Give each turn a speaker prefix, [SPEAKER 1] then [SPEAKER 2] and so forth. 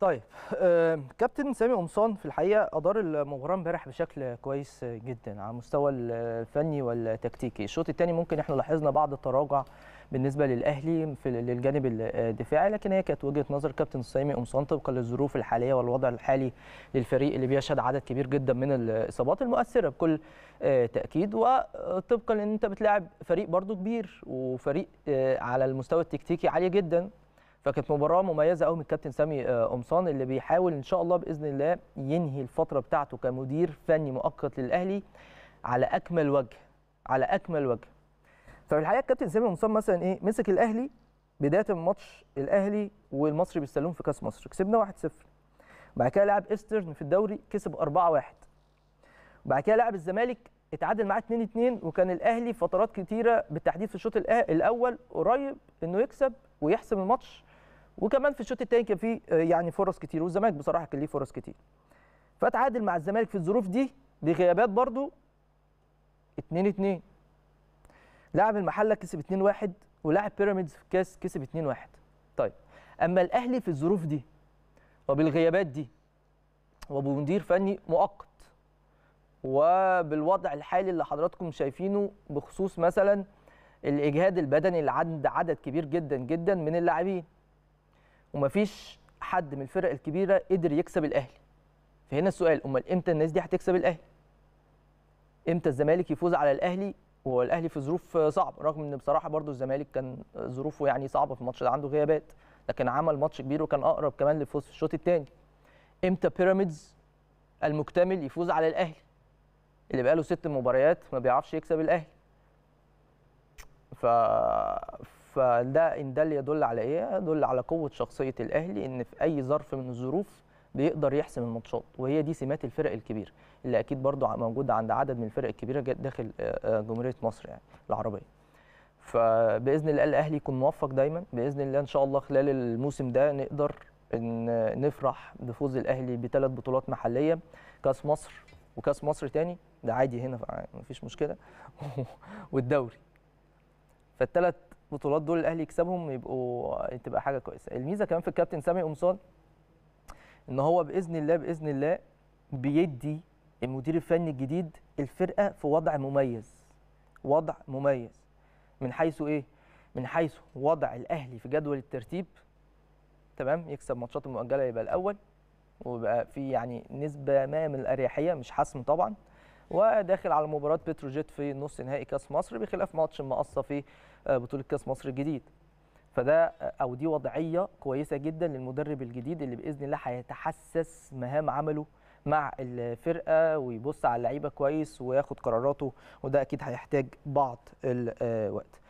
[SPEAKER 1] طيب آه، كابتن سامي قمصان في الحقيقه ادار المباراه امبارح بشكل كويس جدا على المستوى الفني والتكتيكي الشوط الثاني ممكن احنا لاحظنا بعض التراجع بالنسبه للاهلي في للجانب الدفاعي لكن هي كانت وجهه نظر كابتن سامي قمصان طبقا للظروف الحاليه والوضع الحالي للفريق اللي بيشهد عدد كبير جدا من الاصابات المؤثره بكل آه، تاكيد وطبقا ان انت بتلاعب فريق برده كبير وفريق آه، على المستوى التكتيكي عالي جدا فكانت مباراه مميزه قوي من الكابتن سامي آه، قمصان اللي بيحاول ان شاء الله باذن الله ينهي الفتره بتاعته كمدير فني مؤقت للاهلي على اكمل وجه على اكمل وجه ففي الحقيقه الكابتن سامي قمصان مثلا ايه مسك الاهلي بدايه الماتش ماتش الاهلي والمصري بالسلوم في كاس مصر كسبنا 1-0 بعد كده لعب ايسترن في الدوري كسب 4-1 بعد كده لعب الزمالك اتعادل معاه 2-2 وكان الاهلي فترات كتيره بالتحديد في الشوط الاول قريب انه يكسب ويحسم الماتش وكمان في الشوط الثاني كان في آه، يعني فرص كتير والزمالك بصراحه كان ليه فرص كتير فتعادل مع الزمالك في الظروف دي بغيابات برضو 2 2 لاعب المحله كسب 2 1 ولاعب بيراميدز في الكاس كسب 2 1 طيب اما الاهلي في الظروف دي وبالغيابات دي وبمدير فني مؤقت وبالوضع الحالي اللي حضراتكم شايفينه بخصوص مثلا الاجهاد البدني اللي عند عدد كبير جدا جدا من اللاعبين ومفيش حد من الفرق الكبيره قدر يكسب الاهلي فهنا السؤال امال امتى الناس دي هتكسب الاهلي امتى الزمالك يفوز على الاهلي وهو الاهلي في ظروف صعبه رغم ان بصراحه برضو الزمالك كان ظروفه يعني صعبه في الماتش ده عنده غيابات لكن عمل ماتش كبير وكان اقرب كمان للفوز في الشوط الثاني امتى بيراميدز المكتمل يفوز على الاهلي اللي بقاله ست مباريات ما بيعرفش يكسب الاهلي ف فده ان ده يدل على ايه؟ يدل على قوه شخصيه الاهلي ان في اي ظرف من الظروف بيقدر يحسم الماتشات وهي دي سمات الفرق الكبيره اللي اكيد برضو موجوده عند عدد من الفرق الكبيره داخل آه، آه، جمهوريه مصر يعني العربيه. فباذن الله الاهلي يكون موفق دايما باذن الله ان شاء الله خلال الموسم ده نقدر ان نفرح بفوز الاهلي بثلاث بطولات محليه كاس مصر وكاس مصر تاني ده عادي هنا مفيش مشكله والدوري فالثلاث البطولات دول الاهلي يكسبهم يبقوا آه، تبقى حاجه كويسه الميزه كمان في الكابتن سامي قمصان ان هو باذن الله باذن الله بيدي المدير الفني الجديد الفرقه في وضع مميز وضع مميز من حيث ايه من حيث وضع الاهلي في جدول الترتيب تمام يكسب ماتشات المؤجله يبقى الاول ويبقى في يعني نسبه ما من الاريحيه مش حسم طبعا وداخل على مباراه بتروجيت في نص نهائي كاس مصر بخلاف ماتش مقصه في آه، بطوله كاس مصر الجديد فده آه، او دي وضعيه كويسه جدا للمدرب الجديد اللي باذن الله هيتحسس مهام عمله مع الفرقه ويبص على اللعيبه كويس وياخد قراراته وده اكيد هيحتاج بعض الوقت